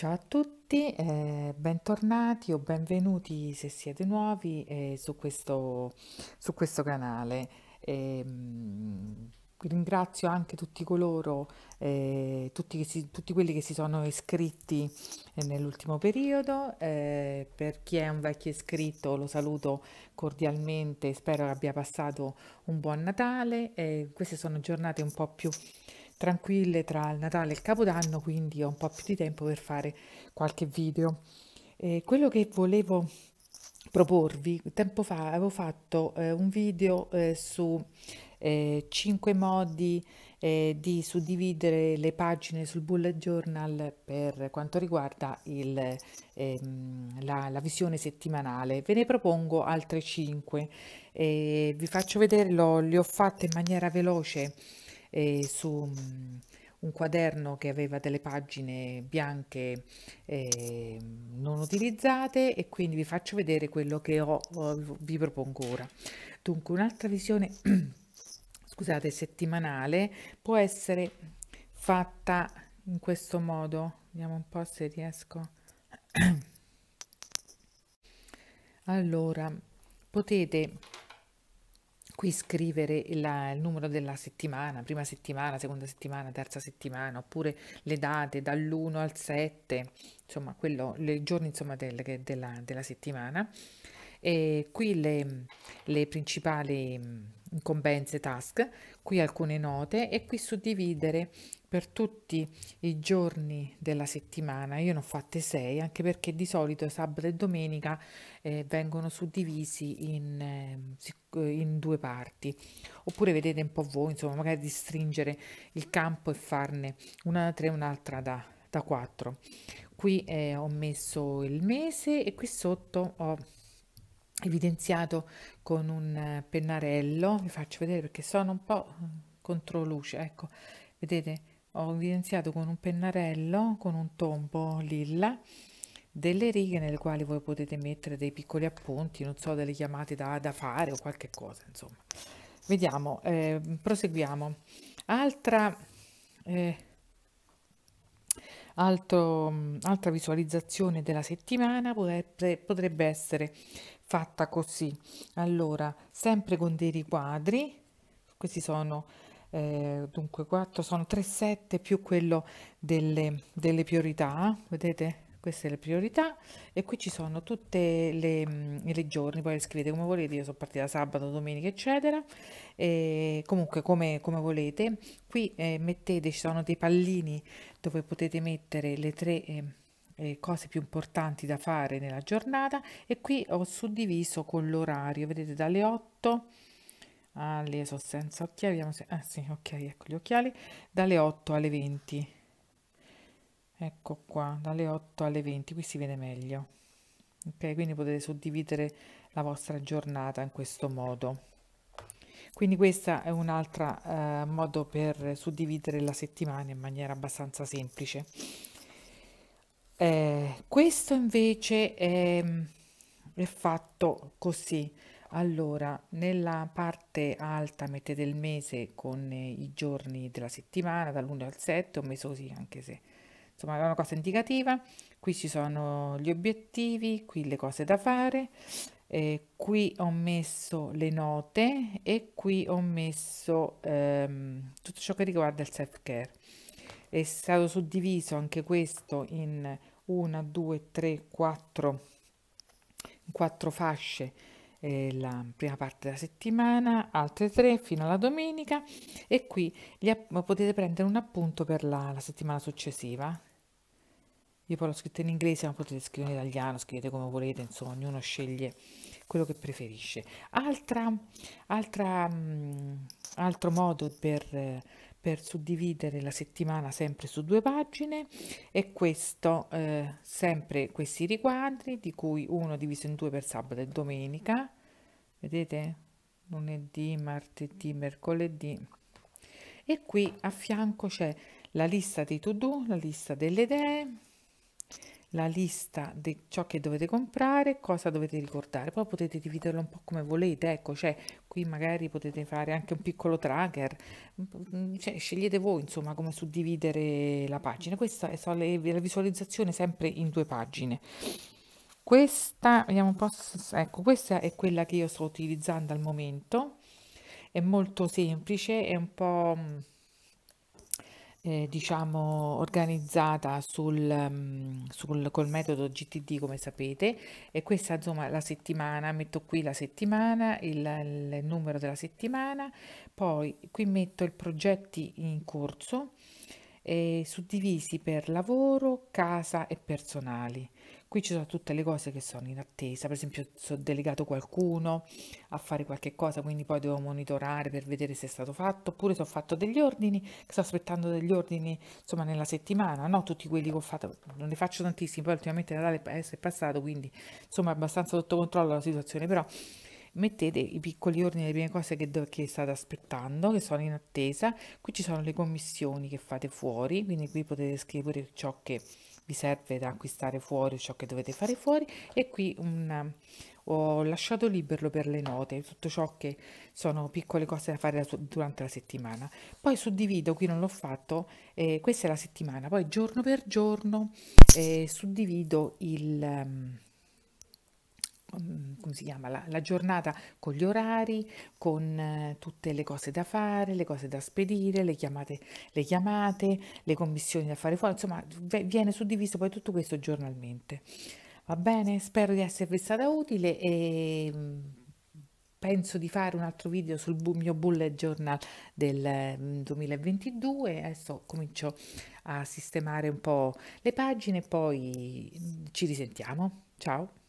Ciao a tutti, eh, bentornati o benvenuti se siete nuovi eh, su, questo, su, questo, canale. Eh, ringrazio anche tutti coloro, eh, tutti, si, tutti, quelli che si sono iscritti eh, nell'ultimo periodo. Eh, per chi è un vecchio iscritto lo saluto cordialmente, spero abbia passato un buon Natale. queste sono giornate un po' più tranquille tra il Natale e il Capodanno, quindi ho un po' più di tempo per fare qualche video. Eh, quello che volevo proporvi, tempo fa avevo fatto eh, un video eh, su 5 eh, modi eh, di suddividere le pagine sul bullet journal per quanto riguarda il, ehm, la, la, visione settimanale. Ve ne propongo altre 5. vi faccio vedere, lo, le ho fatte in maniera veloce eh, su mhmm, un quaderno che aveva delle pagine bianche eh, non utilizzate e quindi vi faccio vedere quello che ho, vi propongo ora. Dunque un'altra visione scusate, settimanale può essere fatta in questo modo. Vediamo un po' se riesco. allora, potete qui scrivere la, il numero della settimana, prima settimana, seconda settimana, terza settimana, oppure le date dall'1 al 7, insomma, quello, i giorni insomma, del, della, della, settimana. E qui le, le principali incombenze task, qui alcune note e qui suddividere per tutti i giorni della settimana. Io ne ho fatte sei anche perché di solito sabato e domenica eh, vengono suddivisi in, ehm, in, due parti. Oppure vedete un po' voi, insomma, magari di stringere il campo e farne una da tre, un'altra da, da quattro. Qui eh, ho messo il mese e qui sotto ho evidenziato con un eh, pennarello vi faccio vedere perché sono un po' eh, contro luce, ecco vedete ho evidenziato con un pennarello con un tombo lilla delle righe nelle quali voi potete mettere dei piccoli appunti non so delle chiamate da, da fare o qualche cosa insomma vediamo eh, proseguiamo altra eh, altro, mm, altra visualizzazione della settimana potrebbe, potrebbe essere fatta così allora sempre con dei riquadri questi sono eh, dunque 4 sono 3 7 più quello delle, delle priorità vedete queste le priorità e qui ci sono tutte le, mm, le giorni poi le scrivete come volete io sono partita sabato domenica eccetera e comunque come, come volete qui eh, mettete ci sono dei pallini dove potete mettere le tre eh, eh, cose più importanti da fare nella giornata e qui ho suddiviso con l'orario, vedete dalle 8 alle, so senza occhiali, vediamo se, ah sì, ok, ecco gli occhiali, dalle 8 alle 20, ecco qua, dalle 8 alle 20, qui si vede meglio, ok, quindi potete suddividere la vostra giornata in questo modo. Quindi questo è un altro eh, modo per suddividere la settimana in maniera abbastanza semplice. Eh, questo invece è, è, fatto così. Allora, nella parte alta mette del mese con i giorni della settimana, dall'1 al 7, ho messo così anche se insomma è una cosa indicativa. Qui ci sono gli obiettivi, qui le cose da fare, eh, qui ho messo le note e qui ho messo ehm, tutto ciò che riguarda il self care. È stato suddiviso anche questo in una, due, tre, quattro, 4 fasce eh, la prima parte della settimana, altre tre fino alla domenica e qui app- potete prendere un appunto per la, la settimana successiva. Io poi l'ho scritto in inglese, ma potete scrivere in italiano, scrivete come volete, insomma, ognuno sceglie quello che preferisce. Altra, altra, mh, mm, altro modo per... Eh, per suddividere la settimana sempre su due pagine e questo eh, sempre questi riquadri di cui uno diviso in due per sabato e domenica vedete lunedì martedì mercoledì e qui a fianco c'è la lista dei to do la lista delle idee la lista di ciò che dovete comprare, cosa dovete ricordare, poi potete dividerlo un po' come volete, ecco, cioè qui magari potete fare anche un piccolo tracker, mm, cioè, scegliete voi insomma come suddividere la pagina, questa è la visualizzazione sempre in due pagine. Questa, vediamo un po', ecco, questa è quella che io sto utilizzando al momento, è molto semplice, è un po' mm, eh, diciamo organizzata sul, mm, sul, col metodo GTD come sapete e questa insomma la settimana metto qui la settimana il, il numero della settimana poi qui metto i progetti in corso eh, suddivisi per lavoro casa e personali qui ci sono tutte le cose che sono in attesa, per esempio ho delegato qualcuno a fare qualche cosa, quindi poi devo monitorare per vedere se è stato fatto, oppure se ho fatto degli ordini, sto aspettando degli ordini insomma nella settimana, no? Tutti quelli che ho fatto, non ne faccio tantissimi, poi ultimamente Natale è passato, quindi insomma è abbastanza sotto controllo la situazione, però mettete i piccoli ordini, le prime cose che, che, state aspettando, che sono in attesa. Qui ci sono le commissioni che fate fuori, quindi qui potete scrivere ciò che vi serve da acquistare fuori ciò che dovete fare fuori e qui un, ho lasciato libero per le note tutto ciò che sono piccole cose da fare durante la settimana poi suddivido qui non l'ho fatto eh, questa è la settimana poi giorno per giorno eh, suddivido il ehm, Mm, come si chiama, la, la, giornata con gli orari, con eh, tutte le cose da fare, le cose da spedire, le chiamate, le, chiamate, le commissioni da fare fuori, insomma viene suddiviso poi tutto questo giornalmente. Va bene? Spero di esservi stata utile e mm, penso di fare un altro video sul bu mio bullet journal del 2022. Mm, Adesso comincio a sistemare un po' le pagine e poi ci risentiamo. Ciao!